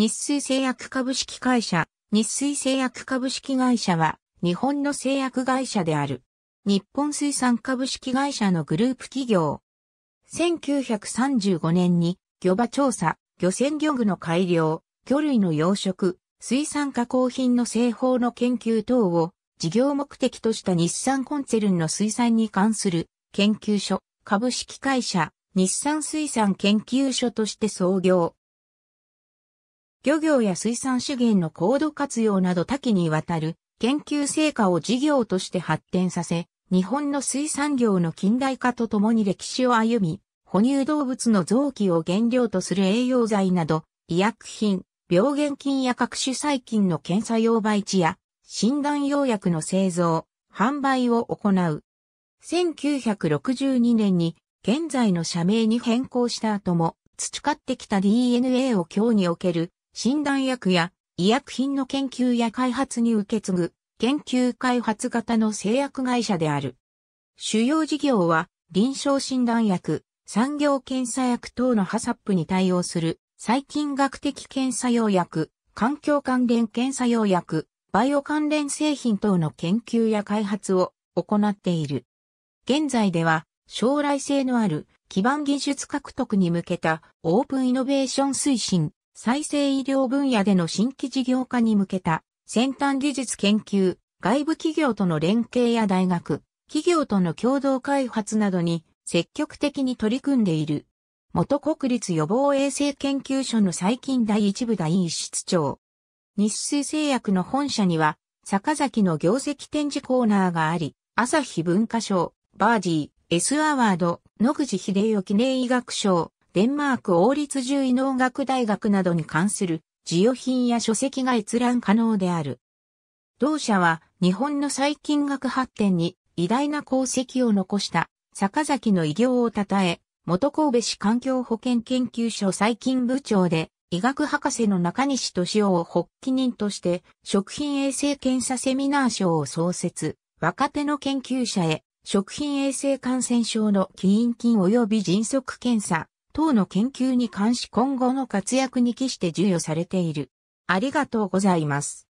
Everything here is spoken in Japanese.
日水製薬株式会社、日水製薬株式会社は、日本の製薬会社である。日本水産株式会社のグループ企業。1935年に、漁場調査、漁船漁具の改良、魚類の養殖、水産加工品の製法の研究等を事業目的とした日産コンツェルンの水産に関する研究所、株式会社、日産水産研究所として創業、漁業や水産資源の高度活用など多岐にわたる研究成果を事業として発展させ、日本の水産業の近代化とともに歴史を歩み、哺乳動物の臓器を原料とする栄養剤など、医薬品、病原菌や各種細菌の検査用培地や診断用薬の製造、販売を行う。1962年に現在の社名に変更した後も培ってきた DNA を今日における診断薬や医薬品の研究や開発に受け継ぐ研究開発型の製薬会社である。主要事業は臨床診断薬、産業検査薬等のハサップに対応する細菌学的検査用薬、環境関連検査用薬、バイオ関連製品等の研究や開発を行っている。現在では将来性のある基盤技術獲得に向けたオープンイノベーション推進、再生医療分野での新規事業化に向けた先端技術研究、外部企業との連携や大学、企業との共同開発などに積極的に取り組んでいる。元国立予防衛生研究所の最近第一部第一室長。日水製薬の本社には、坂崎の業績展示コーナーがあり、朝日文化賞、バージー、S アワード、野口秀夫記念医学賞、デンマーク王立獣医農学大学などに関する授与品や書籍が閲覧可能である。同社は日本の細菌学発展に偉大な功績を残した坂崎の偉業を称え、元神戸市環境保健研究所細菌部長で医学博士の中西敏夫を発起人として食品衛生検査セミナー賞を創設、若手の研究者へ食品衛生感染症の起因菌及び迅速検査、等の研究に関し今後の活躍に期して授与されている。ありがとうございます。